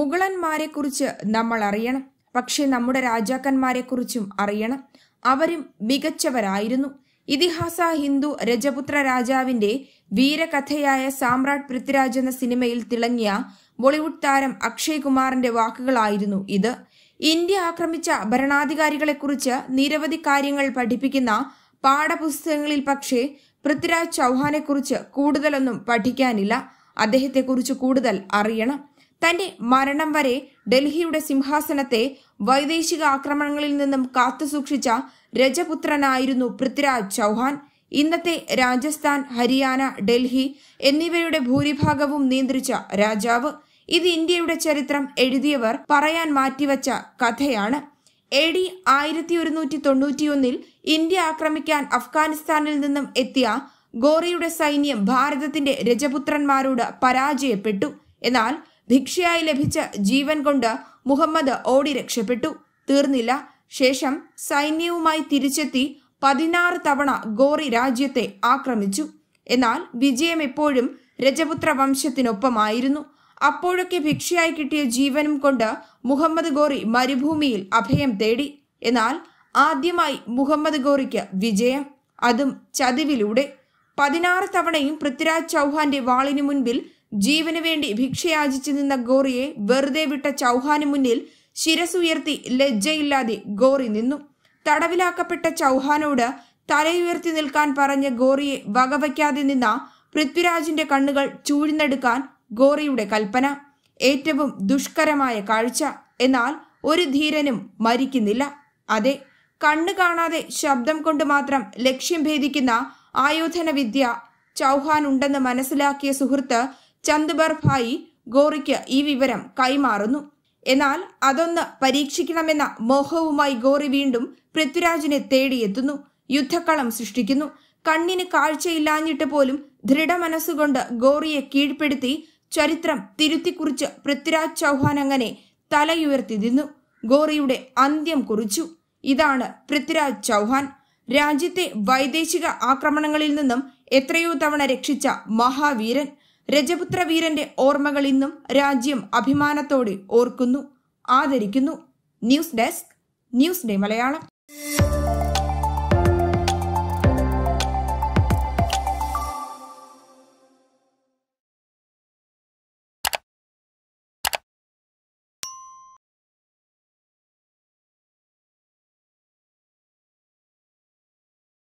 മുഗളന്മാരെക്കുറിച്ച് നമ്മൾ അറിയണം പക്ഷേ നമ്മുടെ രാജാക്കന്മാരെക്കുറിച്ചും അറിയണം അവരും മികച്ചവരായിരുന്നു ഇതിഹാസ ഹിന്ദു രജപുത്ര രാജാവിന്റെ വീരകഥയായ സാമ്രാട്ട് പൃഥ്വിരാജ് എന്ന സിനിമയിൽ തിളങ്ങിയ ബോളിവുഡ് താരം അക്ഷയ് കുമാറിന്റെ വാക്കുകളായിരുന്നു ഇത് ഇന്ത്യ ആക്രമിച്ച ഭരണാധികാരികളെക്കുറിച്ച് നിരവധി കാര്യങ്ങൾ പഠിപ്പിക്കുന്ന പാഠപുസ്തകങ്ങളിൽ പക്ഷേ പൃഥ്വിരാജ് ചൗഹാനെക്കുറിച്ച് കൂടുതലൊന്നും പഠിക്കാനില്ല അദ്ദേഹത്തെക്കുറിച്ച് കൂടുതൽ അറിയണം തന്റെ മരണം വരെ ഡൽഹിയുടെ സിംഹാസനത്തെ വൈദേശിക ആക്രമണങ്ങളിൽ നിന്നും കാത്തുസൂക്ഷിച്ച രജപുത്രനായിരുന്നു പൃഥ്വിരാജ് ചൗഹാൻ ഇന്നത്തെ രാജസ്ഥാൻ ഹരിയാന ഡൽഹി എന്നിവയുടെ ഭൂരിഭാഗവും നിയന്ത്രിച്ച രാജാവ് ഇത് ഇന്ത്യയുടെ ചരിത്രം എഴുതിയവർ പറയാൻ മാറ്റിവച്ച കഥയാണ് എ ഡി ആയിരത്തി ഒരുന്നൂറ്റി തൊണ്ണൂറ്റിയൊന്നിൽ ഇന്ത്യ ആക്രമിക്കാൻ അഫ്ഗാനിസ്ഥാനിൽ നിന്നും എത്തിയ ഗോറിയുടെ സൈന്യം ഭാരതത്തിന്റെ രജപുത്രന്മാരോട് പരാജയപ്പെട്ടു എന്നാൽ ഭിക്ഷയായി ലഭിച്ച ജീവൻ കൊണ്ട് മുഹമ്മദ് ഓടി രക്ഷപ്പെട്ടു തീർന്നില്ല ശേഷം സൈന്യവുമായി തിരിച്ചെത്തി പതിനാറ് തവണ ഗോറി രാജ്യത്തെ ആക്രമിച്ചു എന്നാൽ വിജയം എപ്പോഴും രജപുത്ര വംശത്തിനൊപ്പമായിരുന്നു അപ്പോഴൊക്കെ ഭിക്ഷയായി കിട്ടിയ ജീവനും കൊണ്ട് മുഹമ്മദ് ഗോറി മരുഭൂമിയിൽ അഭയം തേടി എന്നാൽ ആദ്യമായി മുഹമ്മദ് ഗോറിക്ക് വിജയം അതും ചതിവിലൂടെ പതിനാറ് തവണയും പൃഥ്വിരാജ് ചൗഹാന്റെ വാളിനു മുൻപിൽ ജീവന് വേണ്ടി ഭിക്ഷയാചിച്ചു നിന്ന ഗോറിയെ വെറുതെ വിട്ട ചൗഹാന് മുന്നിൽ ശിരസുയർത്തി ലജ്ജയില്ലാതെ ഗോറി നിന്നു തടവിലാക്കപ്പെട്ട ചൗഹാനോട് തലയുയർത്തി നിൽക്കാൻ പറഞ്ഞ ഗോറിയെ വകവയ്ക്കാതെ നിന്ന പൃഥ്വിരാജിന്റെ കണ്ണുകൾ ചൂഴ്ന്നെടുക്കാൻ ഗോറിയുടെ കൽപ്പന ഏറ്റവും ദുഷ്കരമായ കാഴ്ച എന്നാൽ ഒരു ധീരനും മരിക്കുന്നില്ല അതെ കണ്ണു കാണാതെ ശബ്ദം കൊണ്ട് മാത്രം ലക്ഷ്യം ഭേദിക്കുന്ന ആയോധന വിദ്യ ചൗഹാൻ ഉണ്ടെന്ന് മനസ്സിലാക്കിയ സുഹൃത്ത് ചന്ദ്ബർ ഭായി ഗോറിക്ക് ഈ വിവരം കൈമാറുന്നു എന്നാൽ അതൊന്ന് പരീക്ഷിക്കണമെന്ന മോഹവുമായി ഗോറി വീണ്ടും പൃഥ്വിരാജിനെ തേടിയെത്തുന്നു യുദ്ധക്കളം സൃഷ്ടിക്കുന്നു കണ്ണിന് കാഴ്ചയില്ലാഞ്ഞിട്ട് പോലും ദൃഢമനസ്സുകൊണ്ട് ഗോറിയെ കീഴ്പ്പെടുത്തി ചരിത്രം തിരുത്തിക്കുറിച്ച് പൃഥ്വിരാജ് ചൗഹാൻ അങ്ങനെ തലയുയർത്തി നിന്നു ഗോറിയുടെ അന്ത്യം കുറിച്ചു ഇതാണ് പൃഥ്വിരാജ് ചൗഹാൻ രാജ്യത്തെ വൈദേശിക ആക്രമണങ്ങളിൽ നിന്നും എത്രയോ തവണ രക്ഷിച്ച മഹാവീരൻ രജപുത്ര വീരന്റെ ഓർമ്മകൾ ഇന്നും രാജ്യം അഭിമാനത്തോടെ ഓർക്കുന്നു ആദരിക്കുന്നു news desk news day Malayalam